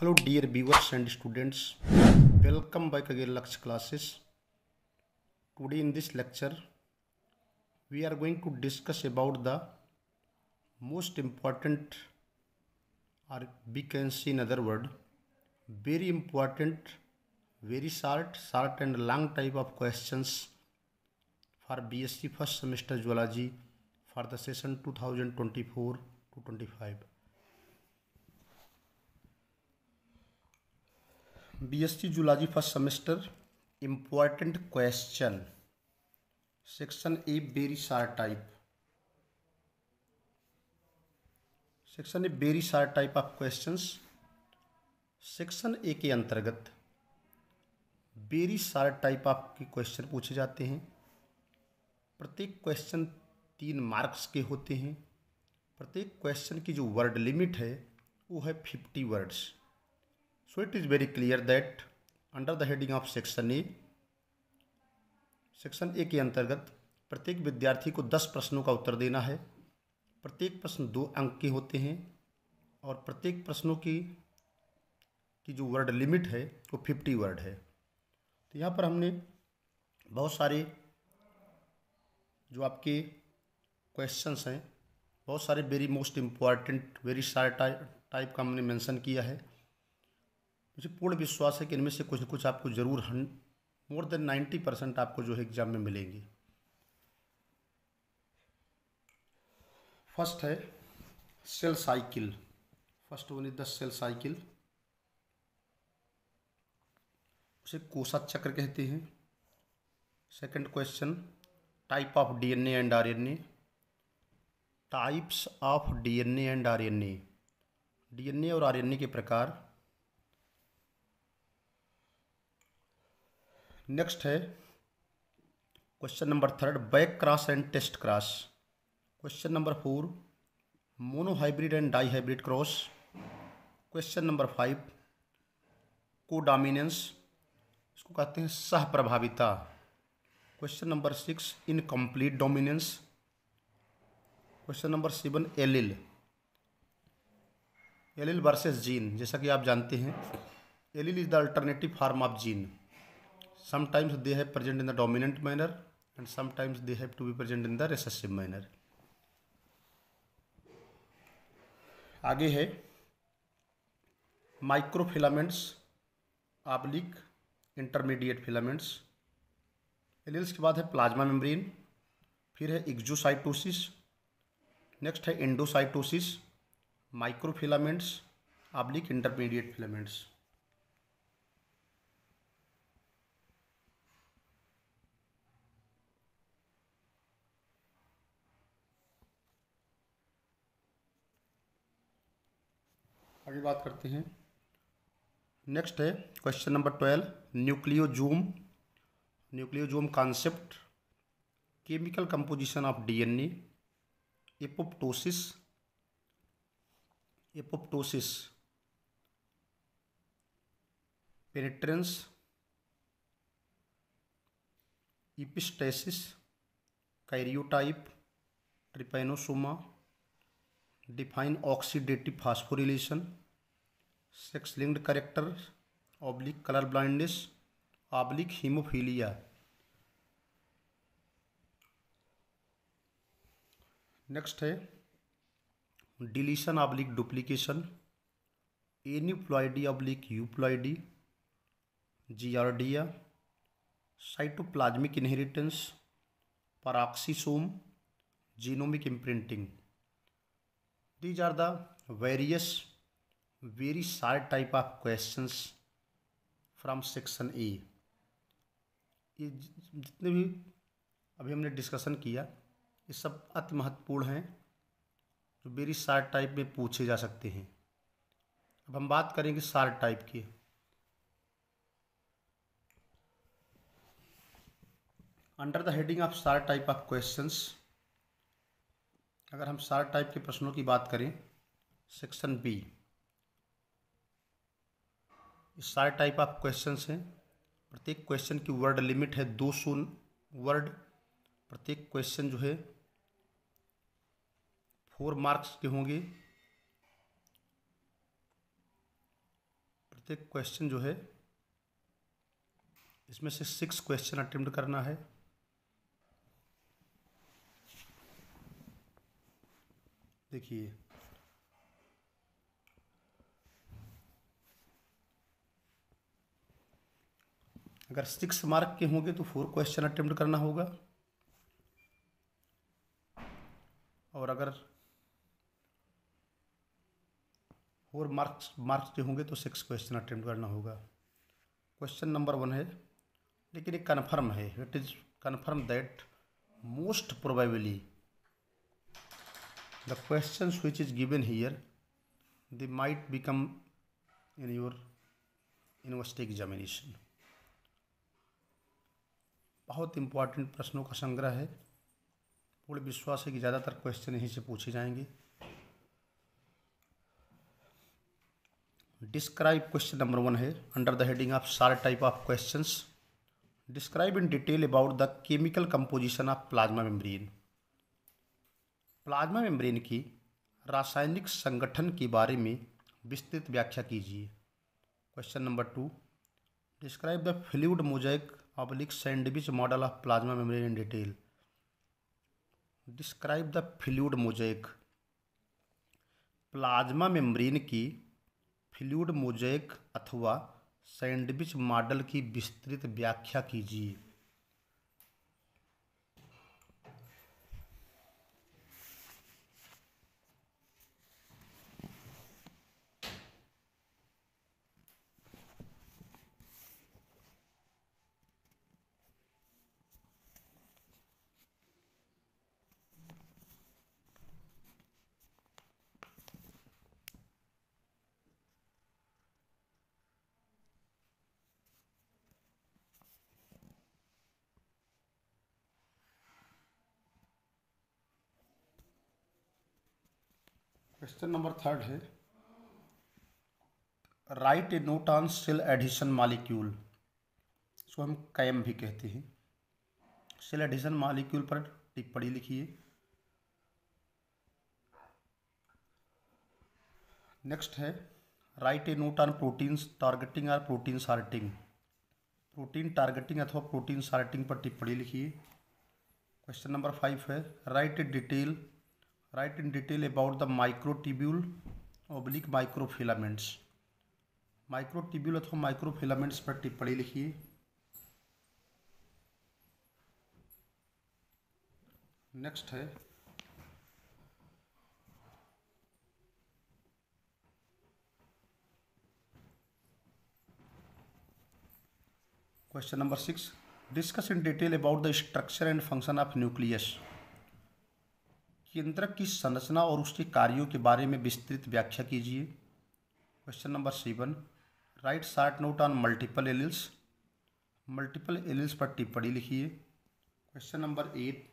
hello dear viewers and students welcome back again Lakshya classes today in this lecture we are going to discuss about the most important or we can see in other word very important very short short and long type of questions for BSc first semester zoology for the session two thousand twenty four to twenty five BSc zoology first semester important question section A very short type section A very short type of questions section A के अंतर्गत berry short type of के question पूछे जाते हैं प्रत्येक question तीन marks के होते हैं प्रत्येक क्वेश्चन की जो वर्ड लिमिट है वो है fifty words So it is very clear that under the heading of section e, A, section A के अंतर्गत प्रत्येक विद्यार्थी को दस प्रश्नों का उत्तर देना है प्रत्येक प्रश्न दो अंक के होते हैं और प्रत्येक प्रश्नों की की जो वर्ड लिमिट है वो फिफ्टी वर्ड है तो यहाँ पर हमने बहुत सारे जो आपके क्वेश्चंस हैं बहुत सारे very most important very short type type का हमने मेंशन किया है मुझे पूर्ण विश्वास है कि इनमें से कुछ ना कुछ आपको ज़रूर हंड मोर देन नाइन्टी परसेंट आपको जो है एग्ज़ाम में मिलेंगे फर्स्ट है cell cycle first one is the cell cycle उसे कोसा चक्र कहते हैं second question type of DNA and RNA types of DNA and RNA DNA और आरएनए के प्रकार नेक्स्ट है question number third back cross and test cross question number four monohybrid and dihybrid cross question number five को इसको कहते हैं सह प्रभाविता question number six incomplete dominance question number seven allele allele versus gene जैसा कि आप जानते हैं allele is the alternative form of gene sometimes they have present in the dominant manner and sometimes they have to be present in the recessive manner आगे है microfilaments oblique intermediate filaments alleles के बाद है plasma membrane फिर है exocytosis next है endocytosis microfilaments oblique intermediate filaments आगे बात करते हैं नेक्स्ट है question number twelve nucleosome nucleosome concept chemical composition of DNA apoptosis apoptosis penetrance epistasis karyotype trypanosoma define oxidative phosphorylation sex linked character oblique colour blindness oblique haemophilia next है deletion oblique duplication aneuploidy oblique euploidy giardia cytoplasmic inheritance peroxisome genomic imprinting these are the various very short type of questions from section A ये जितने भी अभी हमने discussion किया ये सब अति महत्वपूर्ण हैं जो वेरी शार्ट टाइप में पूछे जा सकते हैं अब हम बात करेंगे शार्ट टाइप की under the heading of short type of questions अगर हम सार टाइप के प्रश्नों की बात करें section B short type of question हैं प्रत्येक क्वेश्चन की वर्ड लिमिट है दो सौ वर्ड प्रत्येक क्वेश्चन जो है फोर मार्क्स के होंगे प्रत्येक क्वेश्चन जो है इसमें से सिक्स क्वेश्चन अटेम्प्ट करना है देखिए अगर सिक्स मार्क के होंगे तो फोर क्वेश्चन अटेम्प्ट करना होगा और अगर फोर मार्क्स मार्क्स के होंगे तो सिक्स क्वेश्चन अटेम्प्ट करना होगा क्वेश्चन नंबर वन है लेकिन ये कन्फर्म है it is confirm that most probably the questions which is given here they might become in your university examination बहुत इंपॉर्टेंट प्रश्नों का संग्रह है पूर्ण विश्वास है कि ज़्यादातर क्वेश्चन यहीं से पूछे जाएंगे डिस्क्राइब क्वेश्चन नंबर वन है under the heading of short type of questions describe in detail about the chemical composition of plasma membrane plasma membrane की रासायनिक संगठन के बारे में विस्तृत व्याख्या कीजिए question number two describe the fluid mosaic oblique sandwich model of plasma membrane in detail describe the fluid mosaic plasma membrane की फ्लूड मोजाइक अथवा सैंडविच मॉडल की विस्तृत व्याख्या कीजिए क्वेश्चन नंबर थर्ड है write a note on cell adhesion molecule इसको हम cam भी कहते हैं सेल एडिशन मालिक्यूल पर टिप्पणी लिखिए नेक्स्ट है write a note on proteins targeting और प्रोटीन सार्टिंग प्रोटीन टारगेटिंग अथवा प्रोटीन सार्टिंग पर टिप्पणी लिखिए क्वेश्चन नंबर फाइव है write a detail write in detail about the microtubule oblique microfilaments microtubule अथवा माइक्रोफिलामेंट्स पर टिप्पणी लिखिए नेक्स्ट है question number six discuss in detail about the structure and function of nucleus केंद्रक की संरचना और उसके कार्यों के बारे में विस्तृत व्याख्या कीजिए question number seven write short note on multiple alleles multiple alleles पर टिप्पणी लिखिए question number eight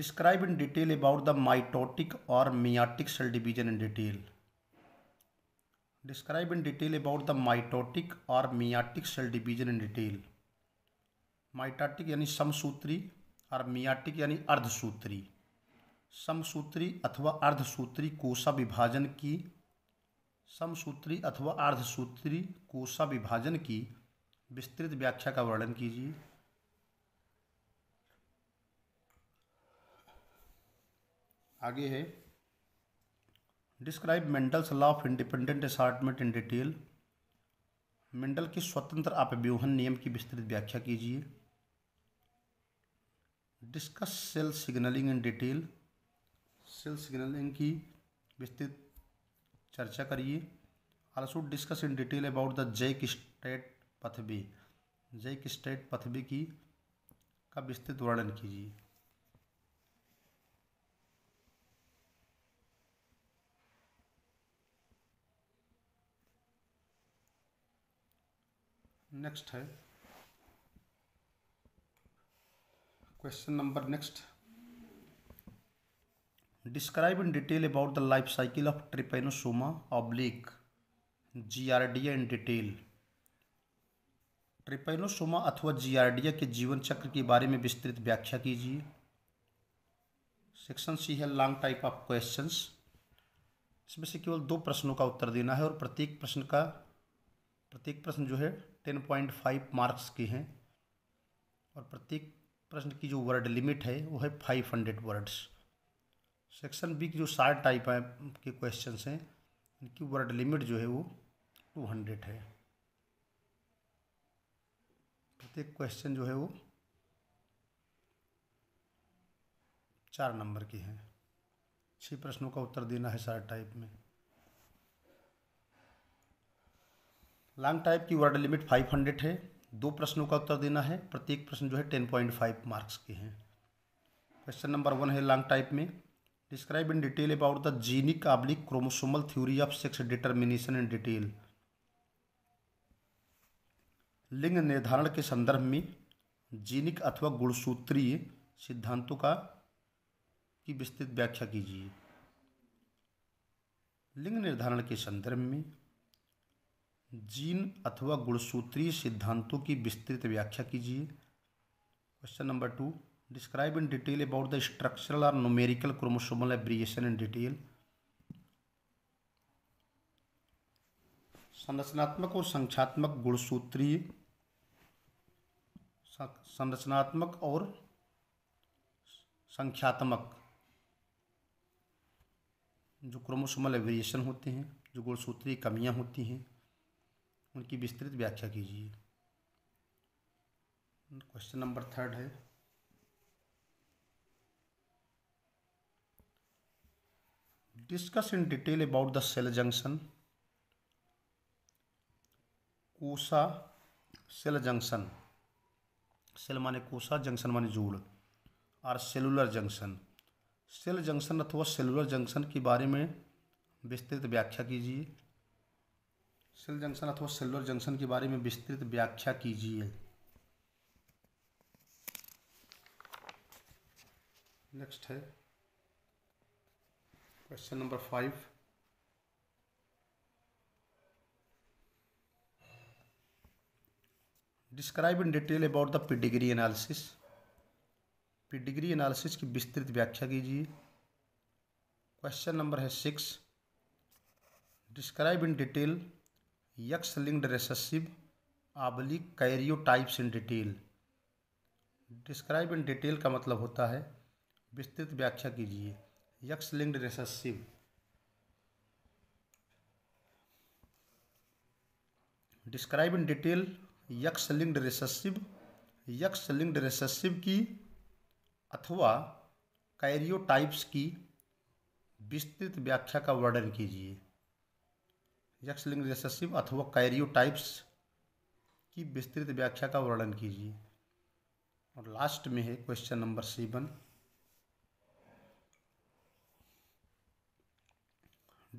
describe in detail about the mitotic और meiotic cell division in detail describe in detail about the mitotic और meiotic cell division in detail mitotic यानी समसूत्री और meiotic यानी अर्धसूत्री समसूत्री अथवा अर्धसूत्री कोशा विभाजन की समसूत्री अथवा अर्धसूत्री कोषा विभाजन की विस्तृत व्याख्या का वर्णन कीजिए आगे है describe Mendel's law of independent assortment in detail Mendel के स्वतंत्र अपव्यूहन नियम की विस्तृत व्याख्या कीजिए discuss cell signalling in detail cell signalling की विस्तृत चर्चा करिए also discuss in detail about the JAK STAT pathway JAK STAT pathway की का विस्तृत वर्णन कीजिए नेक्स्ट है question number next describe in detail about the life cycle of trypanosoma oblique D in detail trypanosoma अथवा जीआरडिया के जीवन चक्र के बारे में विस्तृत व्याख्या कीजिए सेक्शन सी है लॉन्ग टाइप ऑफ क्वेश्चंस इसमें से केवल दो प्रश्नों का उत्तर देना है और प्रत्येक प्रश्न का प्रत्येक प्रश्न जो है टेन पॉइंट फाइव मार्क्स के हैं और प्रत्येक प्रश्न की जो वर्ड लिमिट है वो है five hundred words section B की जो साठ टाइप है के क्वेश्चन हैं इनकी वर्ड लिमिट जो है वो टू हंड्रेड है प्रत्येक क्वेश्चन जो है वो चार नंबर की है छह प्रश्नों का उत्तर देना है साठ टाइप में लॉन्ग टाइप की वर्ड लिमिट फाइव हंड्रेड है दो प्रश्नों का उत्तर देना है प्रत्येक प्रश्न जो है टेन पॉइंट फाइव मार्क्स के हैं क्वेश्चन नंबर वन है लॉन्ग टाइप में describe in detail about the genic oblique chromosomal theory of sex determination in detail लिंग निर्धारण के संदर्भ में जीनिक अथवा गुणसूत्रीय सिद्धांतों का की विस्तृत व्याख्या कीजिए लिंग निर्धारण के संदर्भ में जीन अथवा गुणसूत्रीय सिद्धांतों की विस्तृत व्याख्या कीजिए question number two describe in detail about the structural और numerical chromosomal aberration in detail संरचनात्मक और संख्यात्मक गुणसूत्रीय संरचनात्मक और संख्यात्मक जो क्रोमोसोमल एब्रिएशन होते हैं जो गुणसूत्रीय कमियां होती हैं उनकी विस्तृत व्याख्या कीजिए क्वेश्चन नंबर थर्ड है discuss in detail about the cell junction कोसा सेल जंक्शन सेल माने कोसा जंक्शन माने जोड़ और सेलुलर जंक्शन सेल जंक्शन अथवा सेलुलर जंक्शन के बारे में विस्तृत व्याख्या कीजिए सेल जंक्शन अथवा सेलुलर जंक्शन के बारे में विस्तृत व्याख्या कीजिए नेक्स्ट है question number five describe in detail about the pedigree analysis pedigree analysis की विस्तृत व्याख्या कीजिए क्वेश्चन नंबर है six describe in detail X linked recessive oblique karyotypes in detail describe in detail का मतलब होता है विस्तृत व्याख्या कीजिए X linked recessive describe in detail X linked recessive X linked recessive की अथवा कैरियो टाइप्स की विस्तृत व्याख्या का वर्णन कीजिए यक्षलिंग रिसेसिव अथवा कैरियोटाइप्स की विस्तृत व्याख्या का वर्णन कीजिए और लास्ट में है question number seven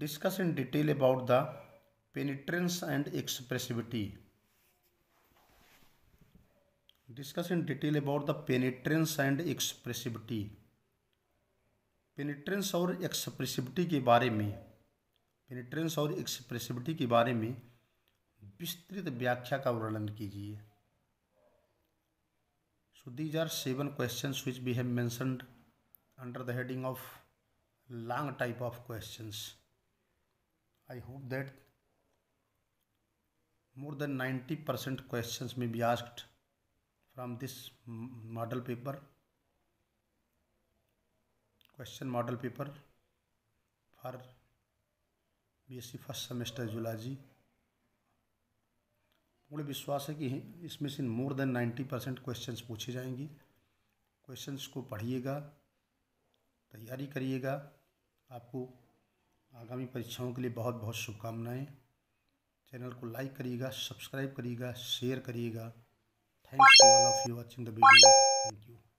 discuss in detail about the penetrance and expressivity discuss in detail about the penetrance and expressivity penetrance और एक्सप्रेसिविटी के बारे में पेनिट्रेंस और एक्सप्रेसिविटी के बारे में विस्तृत व्याख्या का वर्णन कीजिए so these are seven question which we have mentioned under the heading of long type of question I hope that more than ninety percent question may be asked from this model paper question model paper for BSc first semester zoology पूर्ण विश्वास है कि इसमें से more than ninety percent question पूछे जाएंगे question को पढ़िएगा तैयारी करिएगा आपको आगामी परीक्षाओं के लिए बहुत बहुत शुभकामनाएं चैनल को लाइक करिएगा सब्सक्राइब करिएगा शेयर करिएगा thanks to all of you watching the video thank you